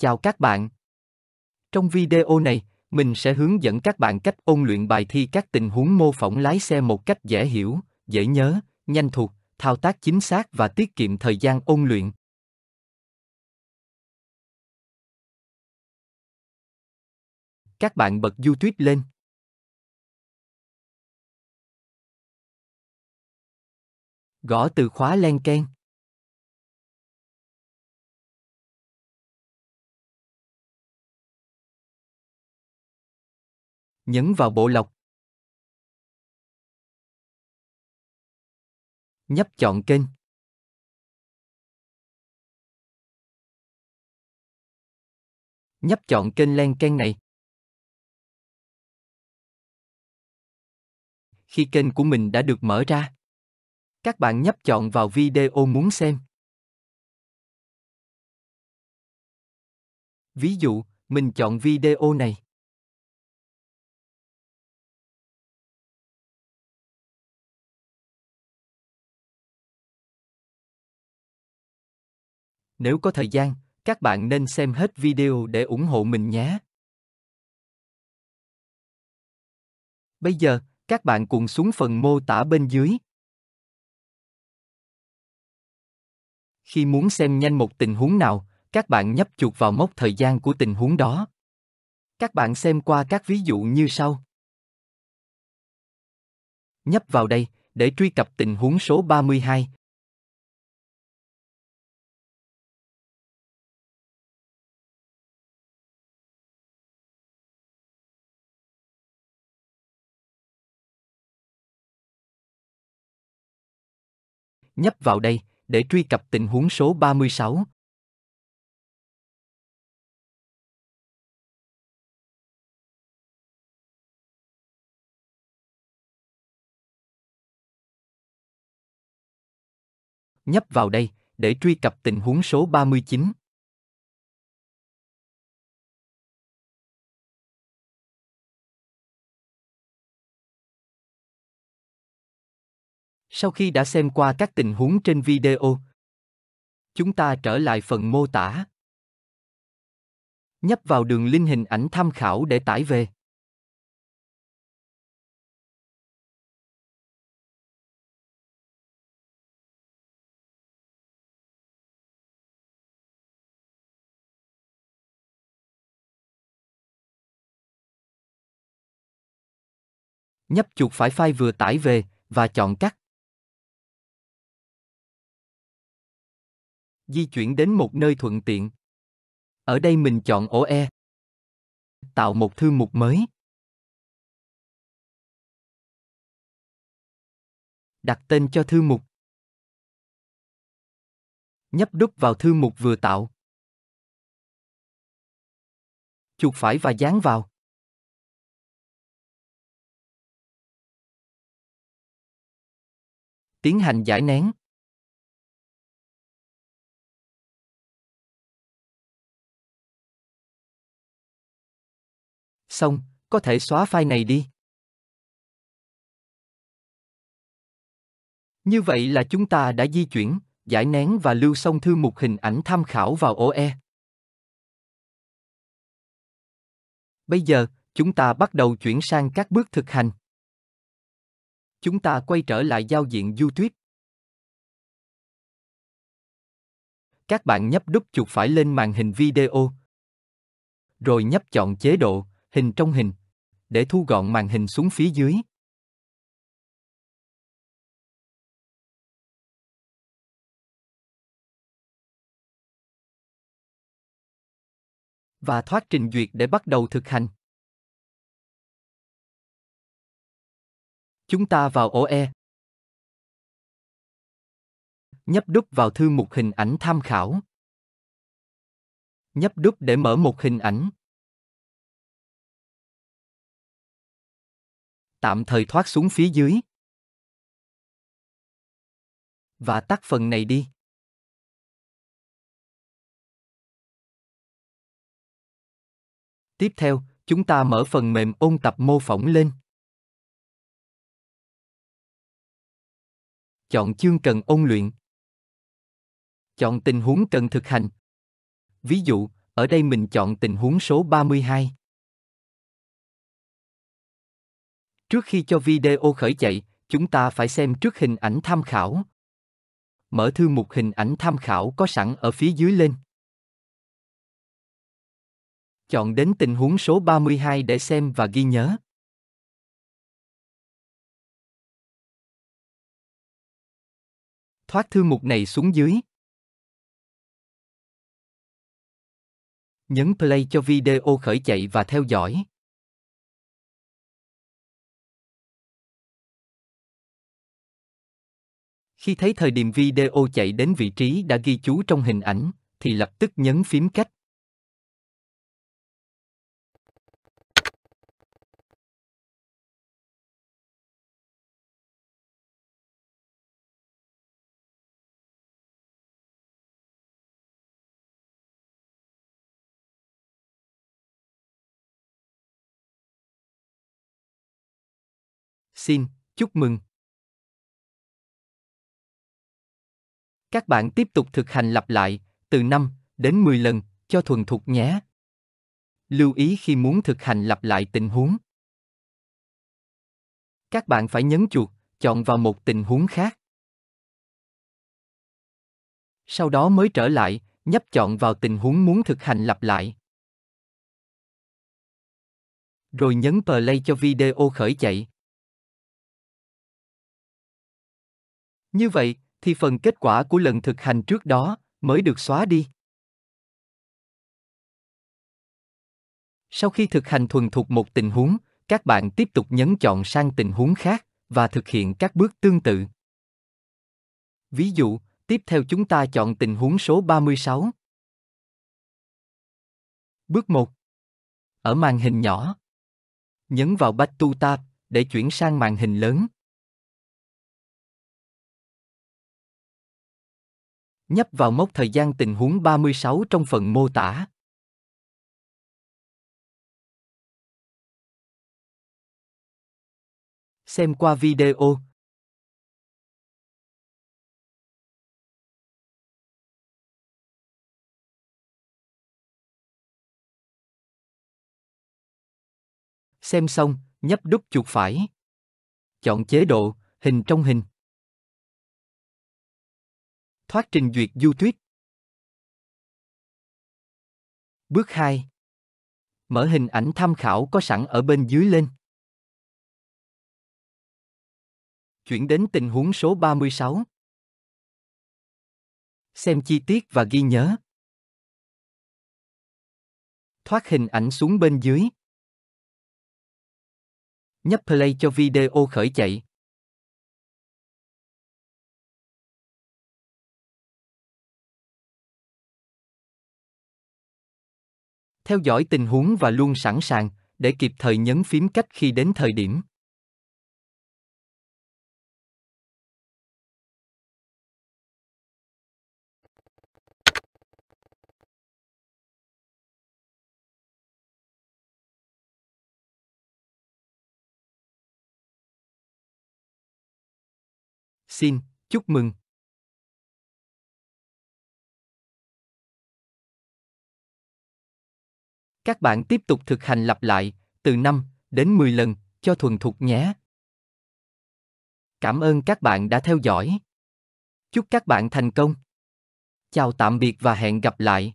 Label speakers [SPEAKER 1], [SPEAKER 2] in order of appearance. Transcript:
[SPEAKER 1] Chào các
[SPEAKER 2] bạn. Trong video này, mình sẽ hướng dẫn các bạn cách ôn luyện bài thi các tình huống mô phỏng lái xe một cách dễ hiểu, dễ nhớ, nhanh thuộc, thao tác chính xác và tiết kiệm thời gian ôn luyện.
[SPEAKER 1] Các bạn bật YouTube lên. Gõ từ khóa len keng. nhấn vào bộ lọc. Nhấp chọn kênh. Nhấp chọn kênh len kênh này. Khi kênh của mình đã được mở ra, các bạn nhấp chọn vào video muốn xem. Ví dụ, mình chọn video này. Nếu có thời gian, các bạn nên xem hết video để ủng hộ mình nhé. Bây giờ,
[SPEAKER 2] các bạn cùng xuống phần mô tả bên dưới. Khi muốn xem nhanh một tình huống nào, các bạn nhấp chuột vào mốc thời gian của tình huống đó. Các bạn xem qua các ví dụ như sau. Nhấp vào đây để truy cập tình huống số 32,
[SPEAKER 1] nhấp vào đây để truy cập tình huống số 36. Nhấp vào đây để truy cập tình huống số 39. Sau khi đã xem qua các tình huống trên video, chúng ta trở lại phần mô tả. Nhấp vào đường link hình ảnh tham khảo để tải về. Nhấp chuột phải file vừa tải về và chọn cắt. di chuyển đến một nơi thuận tiện. Ở đây mình chọn ổ E. Tạo một thư mục mới. Đặt tên cho thư mục. Nhấp đúp vào thư mục vừa tạo. Chuột phải và dán vào. Tiến hành giải nén. Xong, có thể xóa file này đi.
[SPEAKER 2] Như vậy là chúng ta đã di chuyển, giải nén và lưu xong thư mục hình ảnh tham khảo vào OE. Bây giờ, chúng ta bắt đầu chuyển sang các bước thực hành.
[SPEAKER 1] Chúng ta quay trở lại giao diện YouTube.
[SPEAKER 2] Các bạn nhấp đúp chuột phải lên màn hình video, rồi nhấp chọn chế độ hình trong hình, để thu gọn màn hình xuống phía dưới.
[SPEAKER 1] Và thoát trình duyệt để bắt đầu thực hành. Chúng ta vào OE. Nhấp đúp vào thư mục hình ảnh tham khảo. Nhấp đúp để mở một hình ảnh. tạm thời thoát xuống phía dưới. Và tắt phần này đi. Tiếp theo, chúng ta mở phần mềm ôn tập mô phỏng lên. Chọn chương cần ôn luyện.
[SPEAKER 2] Chọn tình huống cần thực hành. Ví dụ, ở đây mình chọn tình huống số 32. Trước khi cho video khởi chạy, chúng ta phải xem trước hình ảnh tham khảo. Mở thư mục hình ảnh tham khảo có sẵn ở phía dưới lên. Chọn đến tình huống số 32 để xem và ghi nhớ.
[SPEAKER 1] Thoát thư mục này xuống dưới. Nhấn play cho video khởi chạy và theo dõi. Khi thấy thời điểm video chạy đến vị trí đã ghi chú trong hình ảnh, thì lập tức nhấn phím cách.
[SPEAKER 2] Xin, chúc mừng. Các bạn tiếp tục thực hành lặp lại, từ 5 đến 10 lần, cho thuần thục nhé. Lưu ý khi muốn thực hành lặp lại tình huống. Các bạn phải nhấn chuột, chọn vào một tình huống khác. Sau đó mới trở lại, nhấp chọn vào tình huống muốn thực hành lặp lại. Rồi nhấn play cho video khởi chạy.
[SPEAKER 1] Như vậy, thì phần kết quả của lần
[SPEAKER 2] thực hành trước đó mới được xóa đi. Sau khi thực hành thuần thục một tình huống, các bạn tiếp tục nhấn chọn sang tình huống khác và thực hiện các bước tương tự. Ví dụ, tiếp theo chúng ta chọn tình huống số 36. Bước 1. Ở màn hình nhỏ, nhấn vào Back to Tab để chuyển sang
[SPEAKER 1] màn hình lớn. nhấp vào mốc thời gian tình huống 36 trong phần mô tả. Xem qua video. Xem xong, nhấp đúp chuột phải. Chọn chế độ, hình trong hình. Thoát trình duyệt du tuyết. Bước 2. Mở hình ảnh tham khảo có sẵn ở bên dưới lên. Chuyển đến tình huống số 36. Xem chi tiết và ghi nhớ. Thoát hình ảnh xuống bên dưới. Nhấp play cho video khởi chạy. theo dõi tình huống và luôn sẵn sàng để kịp thời nhấn phím cách khi đến thời điểm. Xin, chúc mừng,
[SPEAKER 2] Các bạn tiếp tục thực hành lặp lại, từ 5 đến 10 lần, cho thuần thục nhé. Cảm ơn các bạn đã theo dõi. Chúc các bạn thành công.
[SPEAKER 1] Chào tạm biệt và hẹn gặp lại.